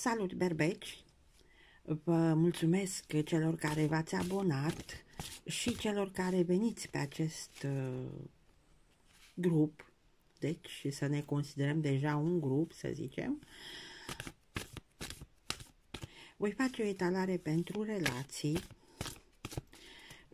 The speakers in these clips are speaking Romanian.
Salut berbeci! Vă mulțumesc celor care v-ați abonat și celor care veniți pe acest uh, grup, deci să ne considerăm deja un grup, să zicem. Voi face o etalare pentru relații.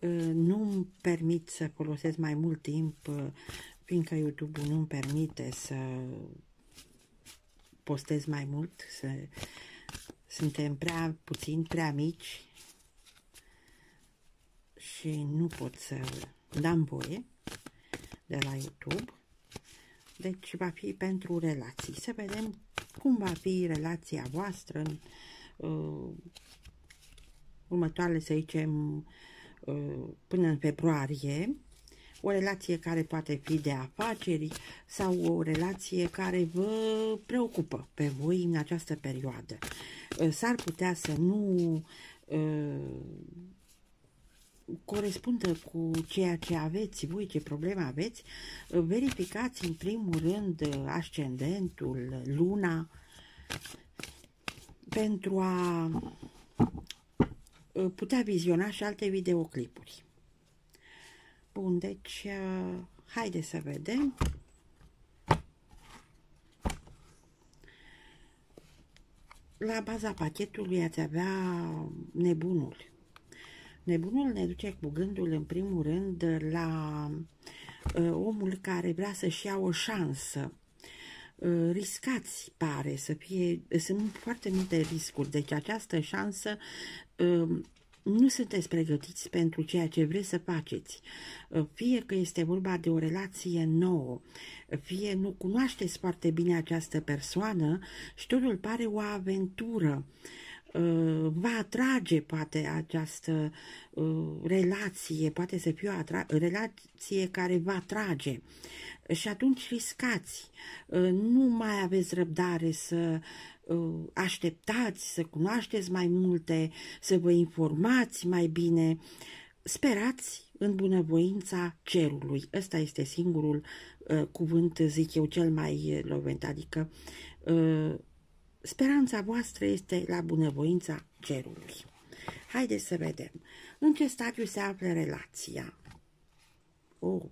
Uh, nu-mi permit să folosesc mai mult timp, uh, fiindcă YouTube nu-mi permite să postez mai mult, să... suntem prea puțini, prea mici și nu pot să dăm voie de la YouTube. Deci va fi pentru relații. Să vedem cum va fi relația voastră în uh, următoarele, să zicem, uh, până în februarie o relație care poate fi de afaceri sau o relație care vă preocupă pe voi în această perioadă. Ă, s-ar putea să nu ă, corespundă cu ceea ce aveți voi, ce probleme aveți, ă, verificați în primul rând ascendentul, luna, pentru a putea viziona și alte videoclipuri. Bun, deci uh, haide să vedem. La baza pachetului ați avea nebunul. Nebunul ne duce cu gândul, în primul rând, la uh, omul care vrea să-și ia o șansă. Uh, riscați, pare, să fie... Sunt foarte multe riscuri, deci această șansă uh, nu sunteți pregătiți pentru ceea ce vreți să faceți. Fie că este vorba de o relație nouă, fie nu cunoașteți foarte bine această persoană și totul pare o aventură. Uh, Uh, va atrage poate această uh, relație, poate să fie o relație care va atrage. Și atunci riscați, uh, nu mai aveți răbdare să așteptați, să cunoașteți mai multe, să vă informați mai bine. Sperați în bunăvoința cerului. Ăsta este singurul uh, cuvânt, zic eu, cel mai lovent, adică uh, Speranța voastră este la bunăvoința cerului. Haideți să vedem. În ce stadiu se află relația? Oh.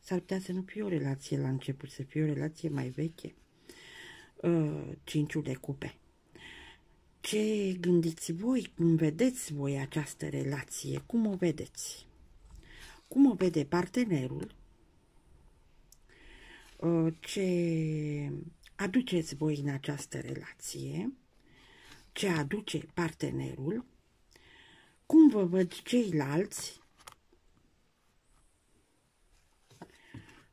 S-ar putea să nu fie o relație la început, să fie o relație mai veche. Uh, cinciul de cupe. Ce gândiți voi cum vedeți voi această relație? Cum o vedeți? Cum o vede partenerul? Uh, ce aduceți voi în această relație, ce aduce partenerul, cum vă văd ceilalți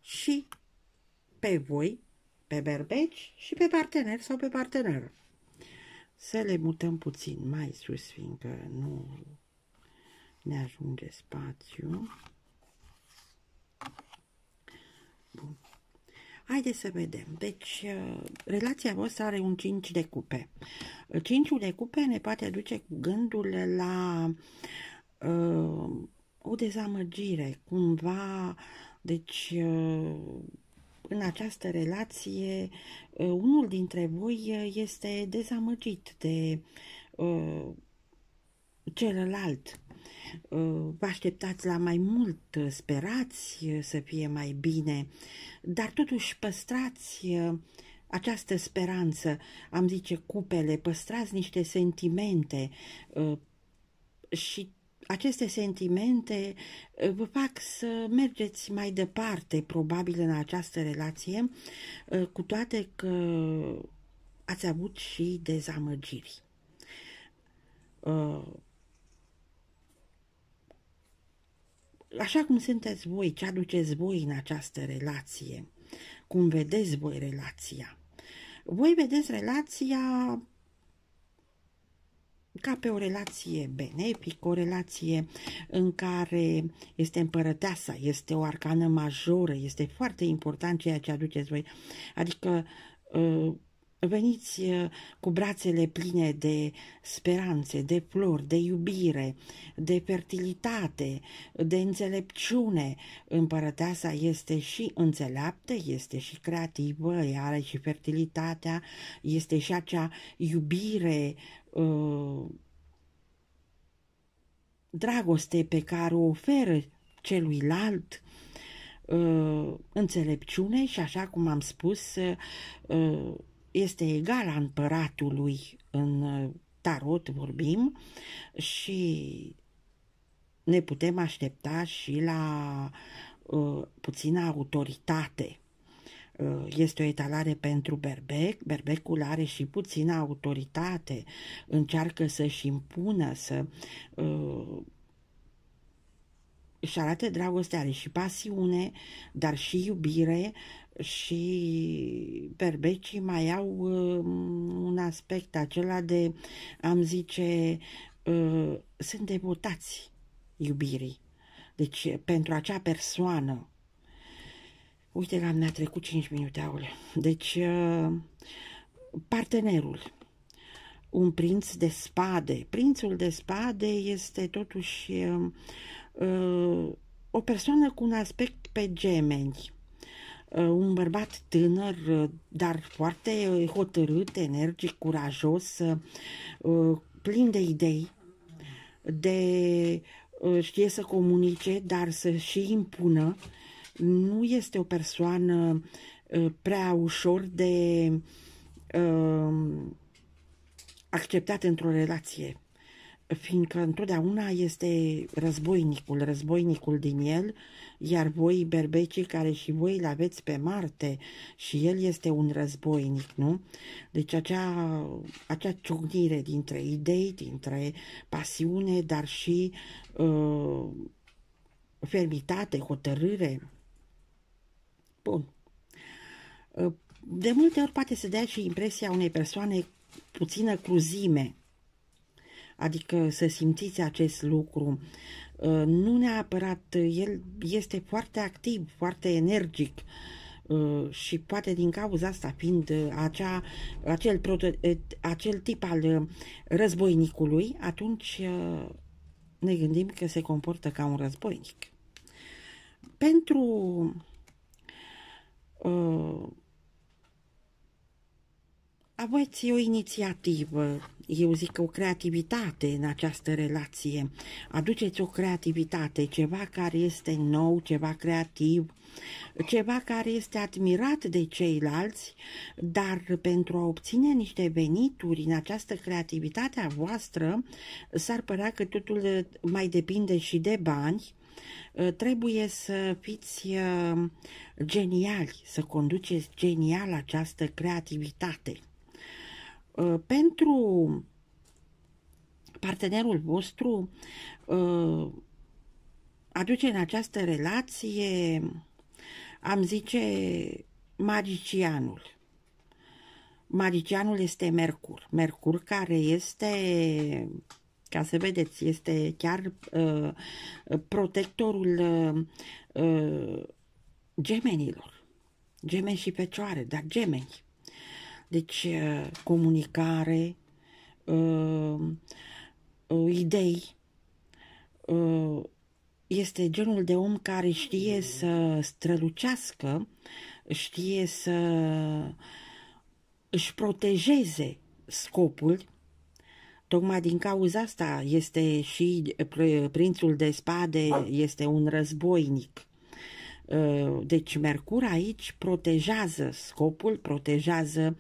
și pe voi, pe berbeci și pe partener sau pe parteneră. Să le mutăm puțin mai sus, fiindcă nu ne ajunge spațiu. Haideți să vedem. Deci, uh, relația voastră are un 5 de cupe. 5 de cupe ne poate duce cu gândul la uh, o dezamăgire, cumva, deci... Uh, în această relație, uh, unul dintre voi uh, este dezamăgit de uh, celălalt Uh, vă așteptați la mai mult, uh, sperați uh, să fie mai bine, dar totuși păstrați această speranță, am zice cupele, păstrați niște sentimente și aceste sentimente vă fac să mergeți mai departe, probabil, în această relație, cu toate că ați avut și dezamăgiri. așa cum sunteți voi, ce aduceți voi în această relație, cum vedeți voi relația. Voi vedeți relația ca pe o relație benefică, o relație în care este împărăteasa, este o arcană majoră, este foarte important ceea ce aduceți voi. Adică uh, Veniți eh, cu brațele pline de speranțe, de flori, de iubire, de fertilitate, de înțelepciune. Împărăteasa este și înțeleaptă, este și creativă, are și fertilitatea, este și acea iubire eh, dragoste pe care o oferă celuilalt, eh, înțelepciune și așa cum am spus, este egal a împăratului în uh, tarot vorbim și ne putem aștepta și la uh, puțină autoritate. Uh, este o etalare pentru berbec, berbecul are și puțină autoritate, încearcă să-și impună, să uh, arate dragoste are și pasiune, dar și iubire, și berbecii mai au um, un aspect acela de, am zice, uh, sunt devotați iubirii. Deci, pentru acea persoană. Uite că ne-a trecut 5 minute, aule. Deci, uh, partenerul un prinț de spade. Prințul de spade este totuși um, uh, o persoană cu un aspect pe gemeni. Uh, un bărbat tânăr, uh, dar foarte hotărât, energic, curajos, uh, plin de idei, de știe să comunice, dar să și impună. Nu este o persoană prea ușor de acceptat într-o relație fiindcă întotdeauna este războinicul, războinicul din el, iar voi, berbecii care și voi îl aveți pe Marte și el este un războinic, nu? Deci acea, acea ciocnire dintre idei, dintre pasiune, dar și uh, fermitate, hotărâre. Bun. Uh, de multe ori poate să dea și impresia unei persoane puțină cruzime, Adică să simțiți acest lucru. Uh, nu neapărat, el este foarte activ, foarte energic uh, și poate din cauza asta fiind uh, acea, acel, acel tip al războinicului, atunci ne gândim că se comportă ca un războinic. Pentru uh, aveți o inițiativă, eu zic o creativitate în această relație. Aduceți o creativitate, ceva care este nou, ceva creativ, ceva care este admirat de ceilalți, dar pentru a obține niște venituri în această creativitate a voastră, s-ar părea că totul mai depinde și de bani, trebuie să fiți uh, geniali, să conduceți genial această creativitate. Uh, pentru partenerul vostru uh, aduce în această relație, am zice, magicianul. Magicianul este Mercur. Mercur care este, ca să vedeți, este chiar uh, protectorul gemenilor. Gemeni și fecioare, dar gemeni. Deci, comunicare, idei. Este genul de om care știe să strălucească, știe să își protejeze scopul. Tocmai din cauza asta este și prințul de spade, este un războinic Ă, deci Mercur aici protejează scopul, protejează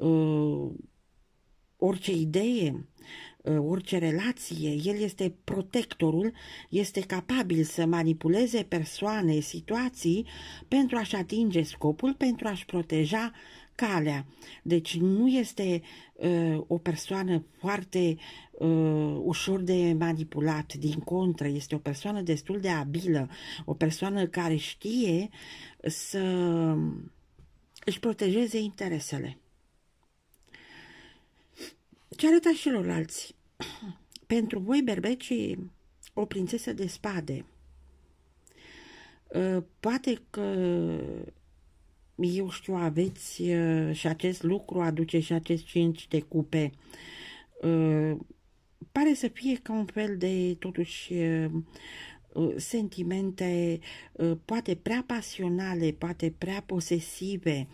ă, orice idee, ă, orice relație, el este protectorul, este capabil să manipuleze persoane, situații pentru a-și atinge scopul, pentru a-și proteja uh, calea. Deci nu este uh, o persoană foarte uh, ușor de manipulat, din contră, este o persoană destul de abilă, o persoană care știe să își protejeze interesele. Ce arăta și lor alții? Pentru voi, berbecii, o prințesă de spade. Uh, poate că eu știu, aveți uh, și acest lucru aduce și acest cinci de cupe. Uh, pare să fie ca un fel de, totuși, uh, sentimente poate prea pasionale, poate prea posesive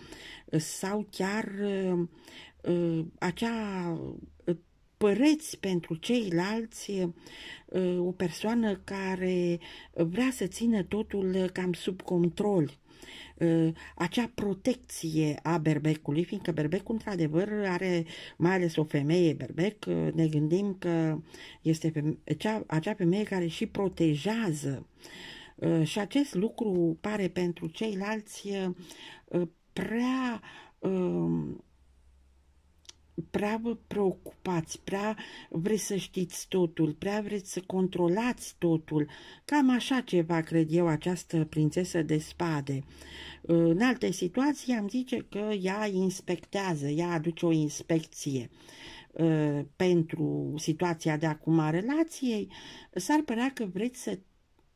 sau chiar acea păreți pentru ceilalți o persoană care vrea să țină totul cam sub control Ă, acea protecție a berbecului, fiindcă berbecul, într-adevăr, are, mai ales o femeie berbec, ă, ne gândim că este cea, acea femeie care și protejează. Ă, și acest lucru pare pentru ceilalți prea prea vă preocupați, prea vreți să știți totul, prea vreți să controlați totul. Cam așa ceva cred eu această prințesă de spade. În alte situații am zice că ea inspectează, ea aduce o inspecție uh, pentru situația de acum a relației, s-ar părea că vreți să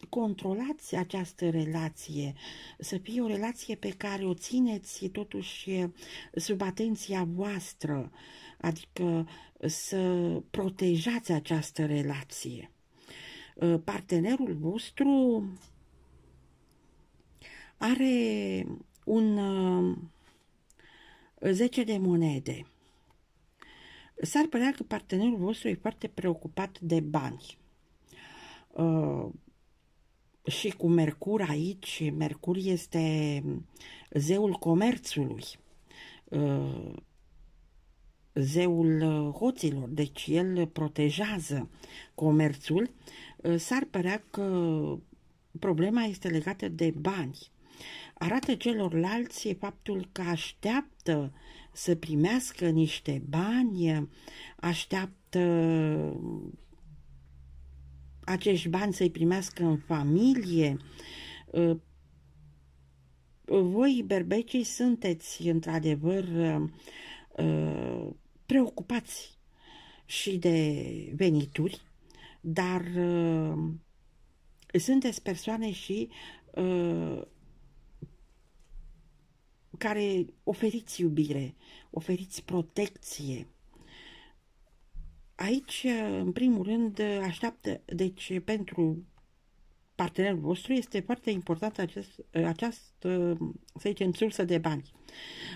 controlați această relație, să fie o relație pe care o țineți totuși sub atenția voastră, adică să protejați această relație. Partenerul vostru are un 10 uh, de monede. S-ar părea că partenerul vostru e foarte preocupat de bani uh, și cu Mercur aici, Mercur este zeul comerțului, uh, zeul uh, hoților, deci el protejează comerțul, uh, s-ar părea că problema este legată de bani. Arată celorlalți faptul că așteaptă să primească niște bani, așteaptă acești bani să-i primească în familie. Uh, voi, berbecii, sunteți într-adevăr uh, preocupați și de venituri, dar uh, sunteți persoane și care oferiți iubire, oferiți protecție. Aici, în primul rând, așteaptă, deci pentru partenerul vostru este foarte importantă acest, acest să zicem, sursă de bani.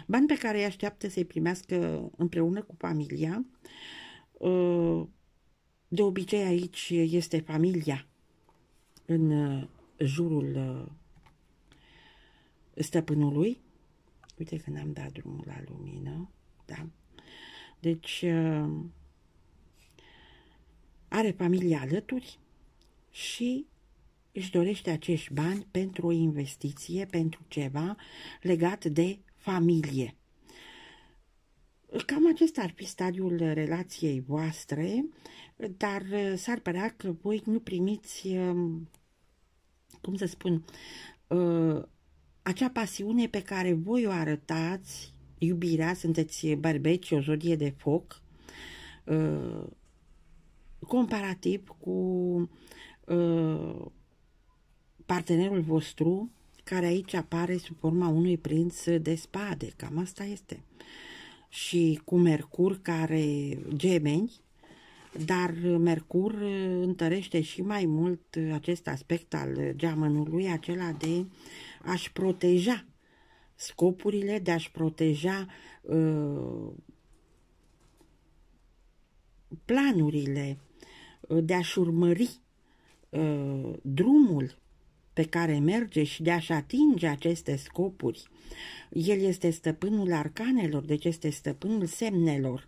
Bani pe care îi așteaptă să-i primească împreună cu familia. De obicei aici este familia în jurul stăpânului. Uite că n-am dat drumul la lumină, da? Deci, are familia alături și își dorește acești bani pentru o investiție, pentru ceva legat de familie. Cam acesta ar fi stadiul relației voastre, dar uh, s-ar părea că voi nu primiți, um, cum să spun, uh, acea pasiune pe care voi o arătați, iubirea, sunteți bărbeți, o zodie de foc, uh, comparativ cu uh, partenerul vostru care aici apare sub forma unui prinț de spade, cam asta este. Și cu Mercur care gemeni, dar Mercur uh, întărește și mai mult uh, acest aspect al geamănului, acela de a-și proteja scopurile, de a-și proteja uh, planurile, de-a-și urmări uh, drumul pe care merge și de a-și atinge aceste scopuri. El este stăpânul arcanelor, deci este stăpânul semnelor,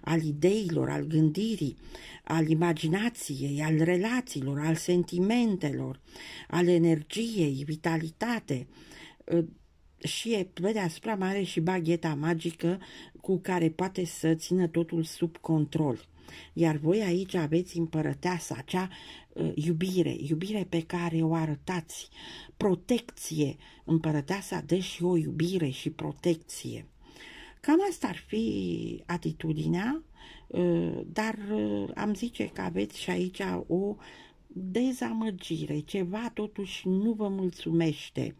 al ideilor, al gândirii, al imaginației, al relațiilor, al sentimentelor, al energiei, vitalitate. Uh, și e, pe deasupra mare și bagheta magică cu care poate să țină totul sub control. Iar voi aici aveți împărăteasa acea uh, iubire, iubire pe care o arătați, protecție. Împărăteasa dă și o iubire și protecție. Cam asta ar fi atitudinea, uh, dar uh, am zice că aveți și aici o dezamăgire, ceva totuși nu vă mulțumește.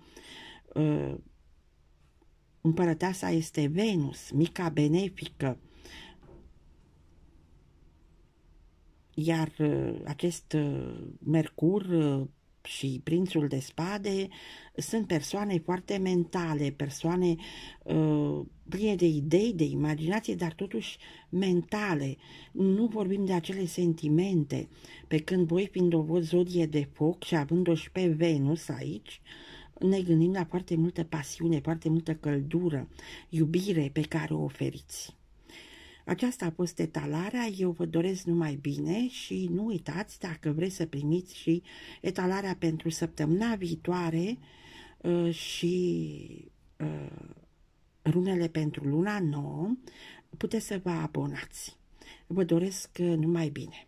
Împărăteasa este Venus, mica benefică, Iar uh, acest uh, Mercur uh, și prințul de spade sunt persoane foarte mentale, persoane pline de idei, de imaginație, dar totuși mentale. Nu vorbim de acele sentimente, pe când voi fiind o zodie de foc și având-o și pe Venus aici, ne gândim la foarte multă pasiune, foarte multă căldură, iubire pe care o oferiți. Aceasta a fost etalarea, eu vă doresc numai bine și nu uitați dacă vreți să primiți și etalarea pentru săptămâna viitoare uh, și uh, runele pentru luna nouă, puteți să vă abonați. Vă doresc uh, numai bine!